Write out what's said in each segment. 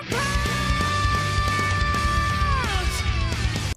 my pain!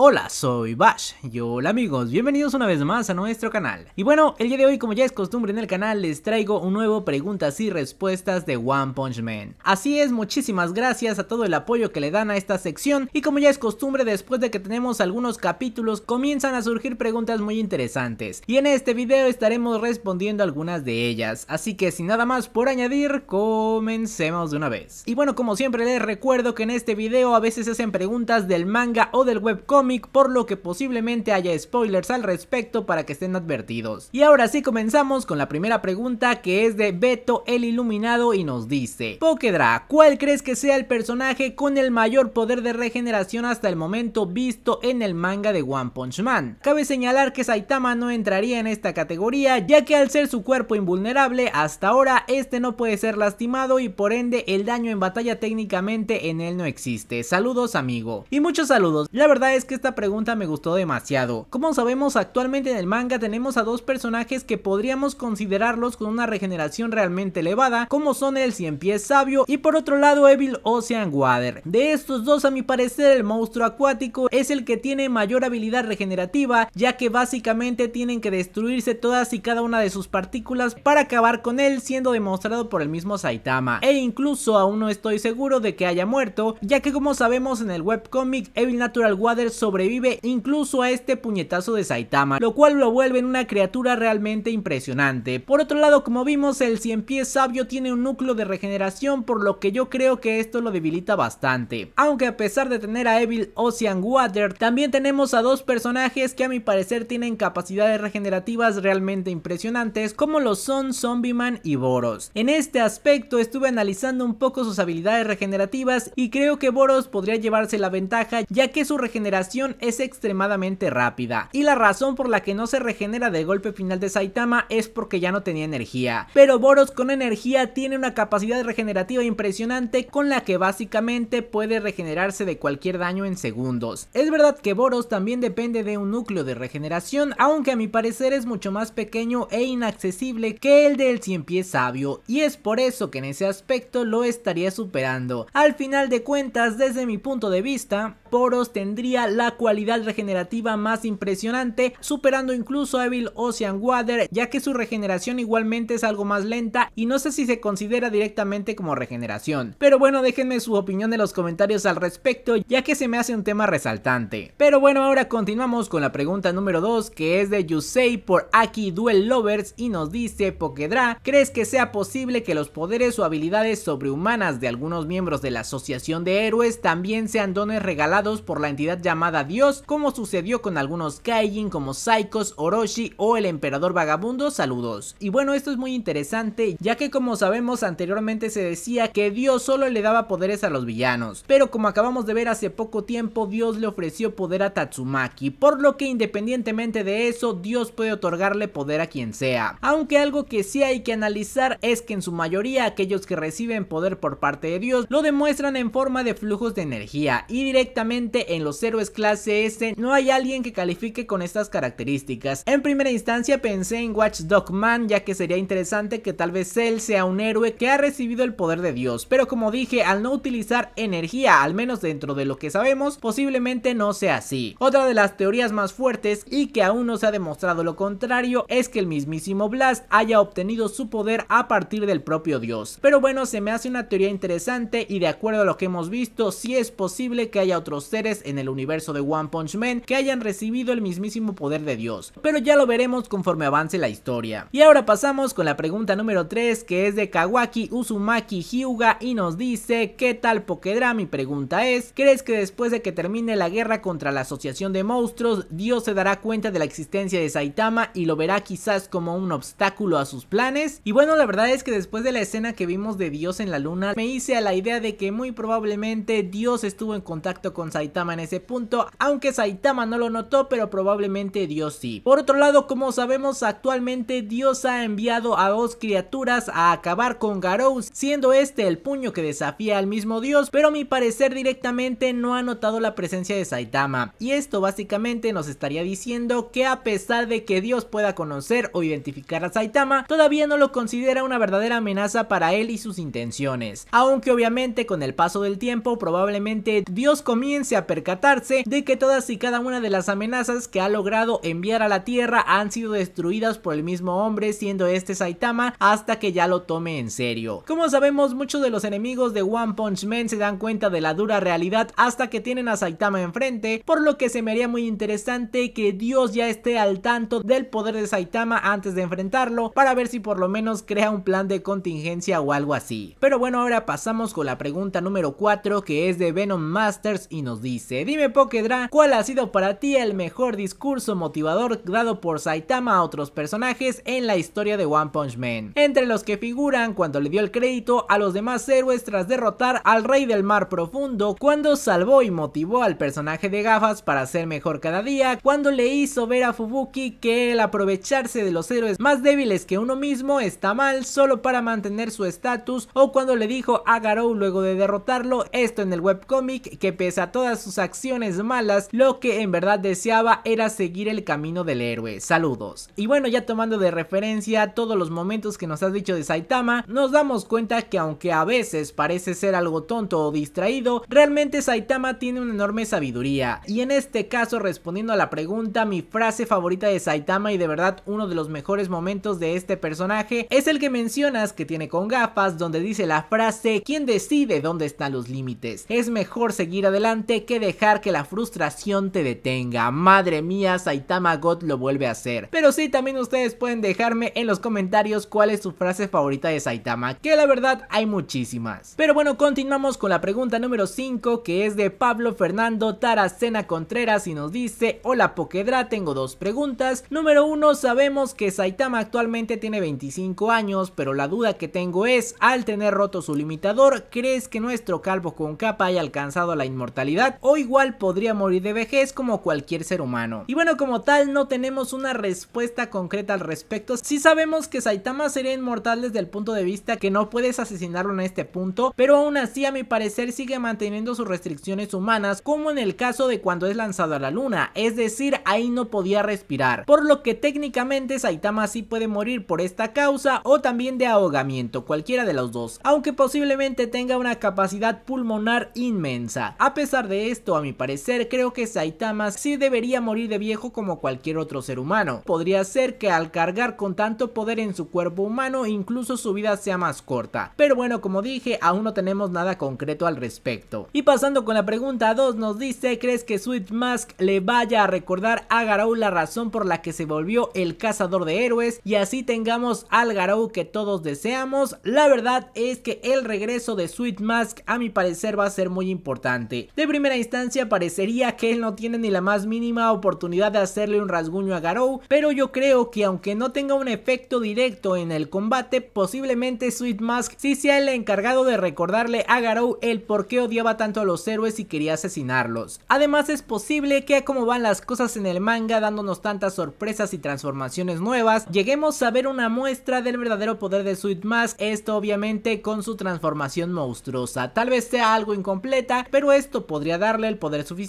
Hola, soy Bash. Y hola amigos, bienvenidos una vez más a nuestro canal. Y bueno, el día de hoy como ya es costumbre en el canal les traigo un nuevo preguntas y respuestas de One Punch Man. Así es, muchísimas gracias a todo el apoyo que le dan a esta sección y como ya es costumbre después de que tenemos algunos capítulos comienzan a surgir preguntas muy interesantes y en este video estaremos respondiendo algunas de ellas. Así que sin nada más por añadir, comencemos de una vez. Y bueno, como siempre les recuerdo que en este video a veces hacen preguntas del manga o del webcomic por lo que posiblemente haya spoilers al respecto para que estén advertidos. Y ahora sí comenzamos con la primera pregunta que es de Beto el Iluminado y nos dice, Pokedra, ¿cuál crees que sea el personaje con el mayor poder de regeneración hasta el momento visto en el manga de One Punch Man? Cabe señalar que Saitama no entraría en esta categoría ya que al ser su cuerpo invulnerable hasta ahora este no puede ser lastimado y por ende el daño en batalla técnicamente en él no existe. Saludos amigo. Y muchos saludos. La verdad es que esta pregunta me gustó demasiado. Como sabemos actualmente en el manga tenemos a dos personajes que podríamos considerarlos con una regeneración realmente elevada como son el Cien Pies Sabio y por otro lado Evil Ocean Water. De estos dos a mi parecer el monstruo acuático es el que tiene mayor habilidad regenerativa ya que básicamente tienen que destruirse todas y cada una de sus partículas para acabar con él siendo demostrado por el mismo Saitama e incluso aún no estoy seguro de que haya muerto ya que como sabemos en el webcomic Evil Natural Water sobrevive incluso a este puñetazo de Saitama, lo cual lo vuelve en una criatura realmente impresionante. Por otro lado, como vimos, el cien pies sabio tiene un núcleo de regeneración, por lo que yo creo que esto lo debilita bastante. Aunque a pesar de tener a Evil Ocean Water, también tenemos a dos personajes que a mi parecer tienen capacidades regenerativas realmente impresionantes, como lo son Zombie Man y Boros. En este aspecto estuve analizando un poco sus habilidades regenerativas y creo que Boros podría llevarse la ventaja ya que su regeneración es extremadamente rápida y la razón por la que no se regenera de golpe final de Saitama es porque ya no tenía energía. Pero Boros con energía tiene una capacidad regenerativa impresionante con la que básicamente puede regenerarse de cualquier daño en segundos. Es verdad que Boros también depende de un núcleo de regeneración, aunque a mi parecer es mucho más pequeño e inaccesible que el del cien pies sabio y es por eso que en ese aspecto lo estaría superando. Al final de cuentas, desde mi punto de vista, Boros tendría la cualidad regenerativa más impresionante, superando incluso a Evil Ocean Water, ya que su regeneración igualmente es algo más lenta y no sé si se considera directamente como regeneración. Pero bueno, déjenme su opinión en los comentarios al respecto, ya que se me hace un tema resaltante. Pero bueno, ahora continuamos con la pregunta número 2, que es de Yusei por Aki Duel Lovers y nos dice, Pokedra, ¿crees que sea posible que los poderes o habilidades sobrehumanas de algunos miembros de la Asociación de Héroes también sean dones regalados por la entidad llamada a Dios, como sucedió con algunos Kaijin como Saikos, Orochi o el Emperador Vagabundo, saludos. Y bueno, esto es muy interesante, ya que como sabemos anteriormente se decía que Dios solo le daba poderes a los villanos, pero como acabamos de ver hace poco tiempo, Dios le ofreció poder a Tatsumaki, por lo que independientemente de eso, Dios puede otorgarle poder a quien sea. Aunque algo que sí hay que analizar es que en su mayoría aquellos que reciben poder por parte de Dios lo demuestran en forma de flujos de energía y directamente en los héroes clase S, este, no hay alguien que califique con estas características. En primera instancia pensé en Watch Dog Man, ya que sería interesante que tal vez él sea un héroe que ha recibido el poder de Dios, pero como dije, al no utilizar energía, al menos dentro de lo que sabemos, posiblemente no sea así. Otra de las teorías más fuertes y que aún no se ha demostrado lo contrario es que el mismísimo Blast haya obtenido su poder a partir del propio Dios. Pero bueno, se me hace una teoría interesante y de acuerdo a lo que hemos visto, sí es posible que haya otros seres en el universo de One Punch Man que hayan recibido el mismísimo poder de Dios, pero ya lo veremos conforme avance la historia. Y ahora pasamos con la pregunta número 3 que es de Kawaki Uzumaki Hyuga y nos dice ¿Qué tal Pokedra? Mi pregunta es ¿Crees que después de que termine la guerra contra la asociación de monstruos, Dios se dará cuenta de la existencia de Saitama y lo verá quizás como un obstáculo a sus planes? Y bueno la verdad es que después de la escena que vimos de Dios en la luna me hice a la idea de que muy probablemente Dios estuvo en contacto con Saitama en ese punto aunque Saitama no lo notó, pero probablemente Dios sí. Por otro lado, como sabemos, actualmente Dios ha enviado a dos criaturas a acabar con Garou, siendo este el puño que desafía al mismo Dios, pero a mi parecer directamente no ha notado la presencia de Saitama. Y esto básicamente nos estaría diciendo que a pesar de que Dios pueda conocer o identificar a Saitama, todavía no lo considera una verdadera amenaza para él y sus intenciones. Aunque obviamente con el paso del tiempo probablemente Dios comience a percatarse de que todas y cada una de las amenazas que ha logrado enviar a la Tierra han sido destruidas por el mismo hombre, siendo este Saitama, hasta que ya lo tome en serio. Como sabemos, muchos de los enemigos de One Punch Man se dan cuenta de la dura realidad hasta que tienen a Saitama enfrente, por lo que se me haría muy interesante que Dios ya esté al tanto del poder de Saitama antes de enfrentarlo, para ver si por lo menos crea un plan de contingencia o algo así. Pero bueno, ahora pasamos con la pregunta número 4 que es de Venom Masters y nos dice, dime Pokémon ¿cuál ha sido para ti el mejor discurso motivador dado por Saitama a otros personajes en la historia de One Punch Man? Entre los que figuran cuando le dio el crédito a los demás héroes tras derrotar al Rey del Mar Profundo, cuando salvó y motivó al personaje de gafas para ser mejor cada día, cuando le hizo ver a Fubuki que el aprovecharse de los héroes más débiles que uno mismo está mal solo para mantener su estatus o cuando le dijo a Garou luego de derrotarlo esto en el webcomic que pese a todas sus acciones malas, lo que en verdad deseaba era seguir el camino del héroe. Saludos. Y bueno, ya tomando de referencia todos los momentos que nos has dicho de Saitama, nos damos cuenta que aunque a veces parece ser algo tonto o distraído, realmente Saitama tiene una enorme sabiduría. Y en este caso, respondiendo a la pregunta, mi frase favorita de Saitama y de verdad uno de los mejores momentos de este personaje es el que mencionas que tiene con gafas, donde dice la frase, ¿quién decide dónde están los límites? Es mejor seguir adelante que dejar que la fruta frustración te detenga. Madre mía, Saitama God lo vuelve a hacer. Pero sí, también ustedes pueden dejarme en los comentarios cuál es su frase favorita de Saitama, que la verdad hay muchísimas. Pero bueno, continuamos con la pregunta número 5, que es de Pablo Fernando Taracena Contreras y nos dice, hola Pokedra, tengo dos preguntas. Número 1, sabemos que Saitama actualmente tiene 25 años, pero la duda que tengo es, al tener roto su limitador, ¿crees que nuestro calvo con capa haya alcanzado la inmortalidad? ¿O igual podría morir de vejez como cualquier ser humano. Y bueno, como tal, no tenemos una respuesta concreta al respecto. si sabemos que Saitama sería inmortal desde el punto de vista que no puedes asesinarlo en este punto, pero aún así, a mi parecer, sigue manteniendo sus restricciones humanas, como en el caso de cuando es lanzado a la luna, es decir, ahí no podía respirar. Por lo que técnicamente Saitama sí puede morir por esta causa o también de ahogamiento, cualquiera de los dos, aunque posiblemente tenga una capacidad pulmonar inmensa. A pesar de esto, a mi parecer, creo que Saitama sí debería morir de viejo como cualquier otro ser humano. Podría ser que al cargar con tanto poder en su cuerpo humano incluso su vida sea más corta. Pero bueno, como dije, aún no tenemos nada concreto al respecto. Y pasando con la pregunta 2 nos dice, ¿crees que Sweet Mask le vaya a recordar a Garou la razón por la que se volvió el cazador de héroes y así tengamos al Garou que todos deseamos? La verdad es que el regreso de Sweet Mask a mi parecer va a ser muy importante. De primera instancia parece Sería que él no tiene ni la más mínima oportunidad de hacerle un rasguño a Garou, pero yo creo que aunque no tenga un efecto directo en el combate, posiblemente Sweet Mask sí sea el encargado de recordarle a Garou el por qué odiaba tanto a los héroes y quería asesinarlos. Además es posible que como van las cosas en el manga dándonos tantas sorpresas y transformaciones nuevas, lleguemos a ver una muestra del verdadero poder de Sweet Mask, esto obviamente con su transformación monstruosa. Tal vez sea algo incompleta, pero esto podría darle el poder suficiente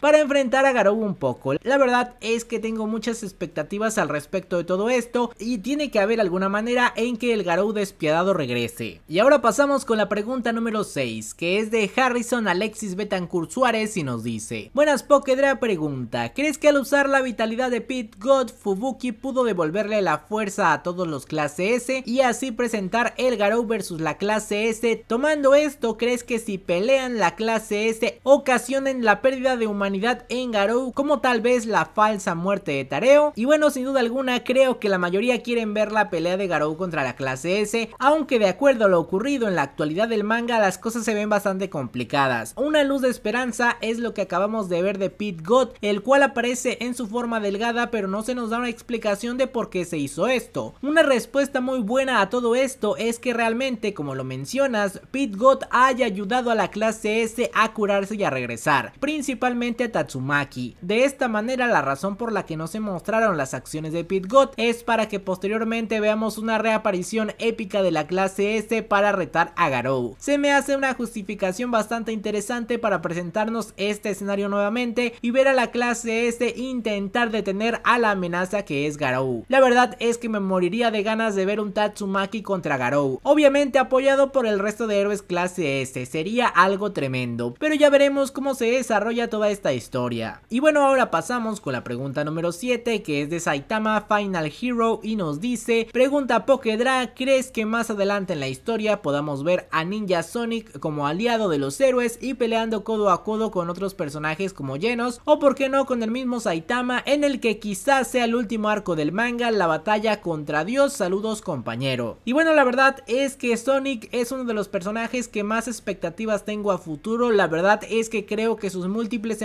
para enfrentar a Garou un poco. La verdad es que tengo muchas expectativas al respecto de todo esto y tiene que haber alguna manera en que el Garou despiadado regrese. Y ahora pasamos con la pregunta número 6, que es de Harrison Alexis Betancourt Suárez y nos dice: Buenas Pokedra pregunta, ¿crees que al usar la vitalidad de Pit God Fubuki pudo devolverle la fuerza a todos los clase S y así presentar el Garou versus la clase S? Tomando esto, ¿crees que si pelean la clase S ocasionen la pérdida de humanidad en Garou, como tal vez la falsa muerte de Tareo. Y bueno, sin duda alguna, creo que la mayoría quieren ver la pelea de Garou contra la clase S, aunque de acuerdo a lo ocurrido en la actualidad del manga, las cosas se ven bastante complicadas. Una luz de esperanza es lo que acabamos de ver de Pit God, el cual aparece en su forma delgada, pero no se nos da una explicación de por qué se hizo esto. Una respuesta muy buena a todo esto es que realmente, como lo mencionas, Pit God haya ayudado a la clase S a curarse y a regresar, principalmente a Tatsumaki. De esta manera la razón por la que no se mostraron las acciones de Pit es para que posteriormente veamos una reaparición épica de la clase S para retar a Garou. Se me hace una justificación bastante interesante para presentarnos este escenario nuevamente y ver a la clase S intentar detener a la amenaza que es Garou. La verdad es que me moriría de ganas de ver un Tatsumaki contra Garou, obviamente apoyado por el resto de héroes clase S, sería algo tremendo, pero ya veremos cómo se desarrolla toda esta historia. Y bueno, ahora pasamos con la pregunta número 7 que es de Saitama Final Hero y nos dice, pregunta Pokedra, ¿crees que más adelante en la historia podamos ver a Ninja Sonic como aliado de los héroes y peleando codo a codo con otros personajes como llenos o por qué no con el mismo Saitama en el que quizás sea el último arco del manga, la batalla contra Dios, saludos compañero. Y bueno, la verdad es que Sonic es uno de los personajes que más expectativas tengo a futuro, la verdad es que creo que sus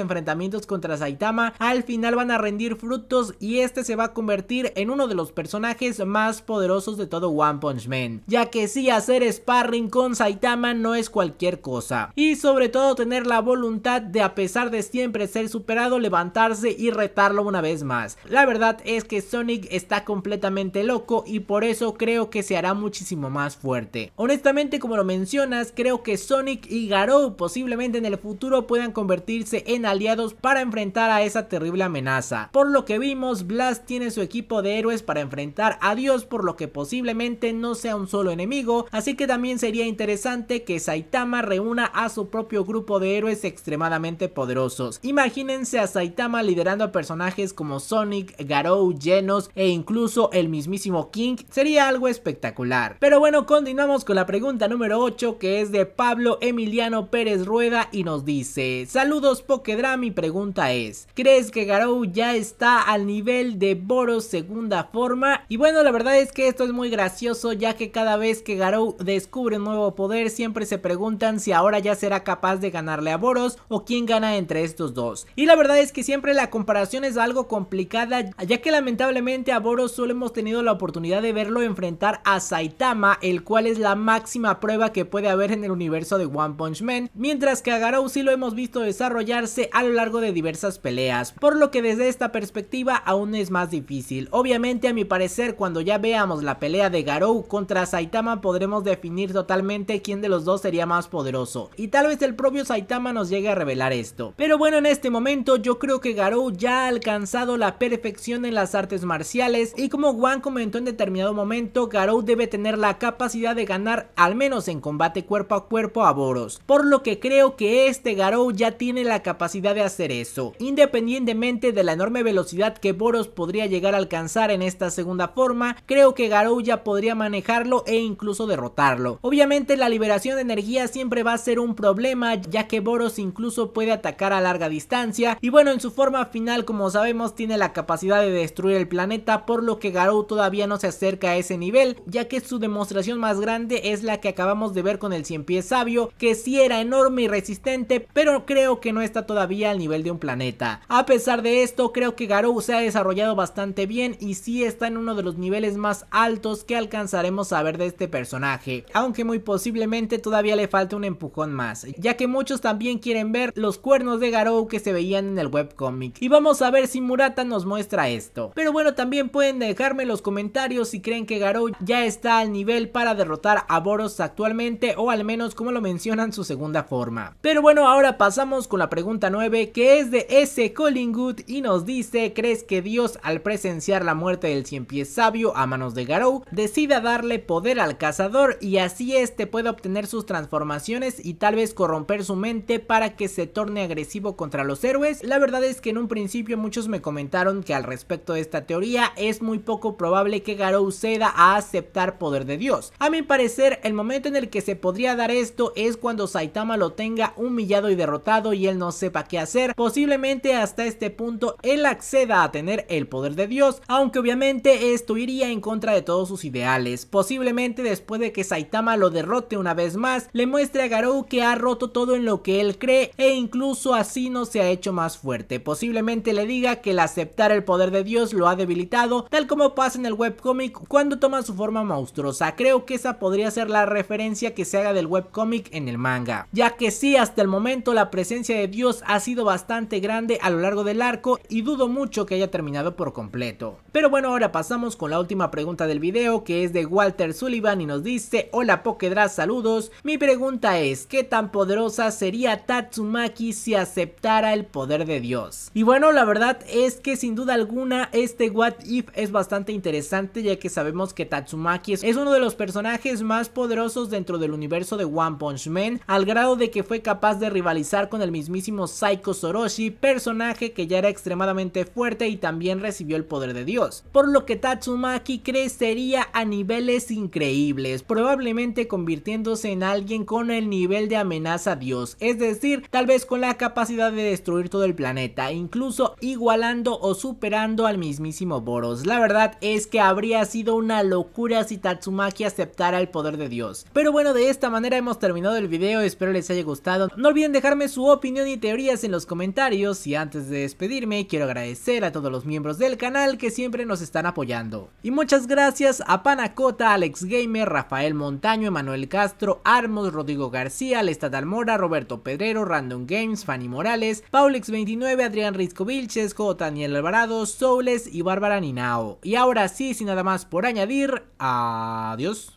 enfrentamientos contra Saitama, al final van a rendir frutos y este se va a convertir en uno de los personajes más poderosos de todo One Punch Man, ya que sí hacer sparring con Saitama no es cualquier cosa. Y sobre todo tener la voluntad de a pesar de siempre ser superado, levantarse y retarlo una vez más. La verdad es que Sonic está completamente loco y por eso creo que se hará muchísimo más fuerte. Honestamente como lo mencionas, creo que Sonic y Garou posiblemente en el futuro puedan convertirse en aliados para enfrentar a esa terrible amenaza. Por lo que vimos, Blast tiene su equipo de héroes para enfrentar a Dios, por lo que posiblemente no sea un solo enemigo, así que también sería interesante que Saitama reúna a su propio grupo de héroes extremadamente poderosos. Imagínense a Saitama liderando a personajes como Sonic, Garou, Genos e incluso el mismísimo King, sería algo espectacular. Pero bueno, continuamos con la pregunta número 8 que es de Pablo Emiliano Pérez Rueda y nos dice, saludos Pokedra, mi pregunta es, ¿crees que Garou ya está al nivel de Boros segunda forma? Y bueno, la verdad es que esto es muy gracioso ya que cada vez que Garou descubre un nuevo poder siempre se preguntan si ahora ya será capaz de ganarle a Boros o quién gana entre estos dos. Y la verdad es que siempre la comparación es algo complicada ya que lamentablemente a Boros solo hemos tenido la oportunidad de verlo enfrentar a Saitama el cual es la máxima prueba que puede haber en el universo de One Punch Man mientras que a Garou sí lo hemos visto desarrollar a lo largo de diversas peleas, por lo que desde esta perspectiva aún es más difícil. Obviamente a mi parecer cuando ya veamos la pelea de Garou contra Saitama podremos definir totalmente quién de los dos sería más poderoso y tal vez el propio Saitama nos llegue a revelar esto. Pero bueno en este momento yo creo que Garou ya ha alcanzado la perfección en las artes marciales y como guan comentó en determinado momento Garou debe tener la capacidad de ganar al menos en combate cuerpo a cuerpo a Boros, por lo que creo que este Garou ya tiene la capacidad de hacer eso, independientemente de la enorme velocidad que Boros podría llegar a alcanzar en esta segunda forma, creo que garou ya podría manejarlo e incluso derrotarlo. Obviamente la liberación de energía siempre va a ser un problema ya que Boros incluso puede atacar a larga distancia y bueno en su forma final como sabemos tiene la capacidad de destruir el planeta por lo que Garou todavía no se acerca a ese nivel ya que su demostración más grande es la que acabamos de ver con el cien pies sabio que si era enorme y resistente pero creo que no está todavía al nivel de un planeta. A pesar de esto, creo que Garou se ha desarrollado bastante bien y sí está en uno de los niveles más altos que alcanzaremos a ver de este personaje, aunque muy posiblemente todavía le falta un empujón más, ya que muchos también quieren ver los cuernos de Garou que se veían en el webcomic. Y vamos a ver si Murata nos muestra esto. Pero bueno, también pueden dejarme en los comentarios si creen que Garou ya está al nivel para derrotar a Boros actualmente o al menos como lo mencionan su segunda forma. Pero bueno, ahora pasamos con la pregunta 9 que es de S. Collingwood y nos dice ¿Crees que Dios al presenciar la muerte del cien pies sabio a manos de Garou decida darle poder al cazador y así este pueda obtener sus transformaciones y tal vez corromper su mente para que se torne agresivo contra los héroes? La verdad es que en un principio muchos me comentaron que al respecto de esta teoría es muy poco probable que Garou ceda a aceptar poder de Dios. A mi parecer el momento en el que se podría dar esto es cuando Saitama lo tenga humillado y derrotado y él no no sepa qué hacer, posiblemente hasta este punto él acceda a tener el poder de Dios, aunque obviamente esto iría en contra de todos sus ideales. Posiblemente después de que Saitama lo derrote una vez más, le muestre a Garou que ha roto todo en lo que él cree e incluso así no se ha hecho más fuerte. Posiblemente le diga que el aceptar el poder de Dios lo ha debilitado, tal como pasa en el webcomic cuando toma su forma monstruosa. Creo que esa podría ser la referencia que se haga del webcomic en el manga, ya que si hasta el momento la presencia de Dios ha sido bastante grande a lo largo del arco y dudo mucho que haya terminado por completo. Pero bueno, ahora pasamos con la última pregunta del video que es de Walter Sullivan y nos dice Hola Pokedra, saludos. Mi pregunta es, ¿qué tan poderosa sería Tatsumaki si aceptara el poder de Dios? Y bueno, la verdad es que sin duda alguna este What If es bastante interesante ya que sabemos que Tatsumaki es uno de los personajes más poderosos dentro del universo de One Punch Man al grado de que fue capaz de rivalizar con el mismísimo mismísimo Psycho Soroshi, personaje que ya era extremadamente fuerte y también recibió el poder de Dios, por lo que Tatsumaki crecería a niveles increíbles, probablemente convirtiéndose en alguien con el nivel de amenaza a Dios, es decir, tal vez con la capacidad de destruir todo el planeta, incluso igualando o superando al mismísimo Boros. La verdad es que habría sido una locura si Tatsumaki aceptara el poder de Dios. Pero bueno, de esta manera hemos terminado el video, espero les haya gustado. No olviden dejarme su opinión ni teorías en los comentarios y antes de despedirme quiero agradecer a todos los miembros del canal que siempre nos están apoyando. Y muchas gracias a Panacota, Alex Gamer, Rafael Montaño, Emanuel Castro, Armos, Rodrigo García, Lestat Almora, Roberto Pedrero, Random Games, Fanny Morales, Paulex29, Adrián Risco J. Daniel Alvarado, Soules y Bárbara Ninao. Y ahora sí, sin nada más por añadir, adiós.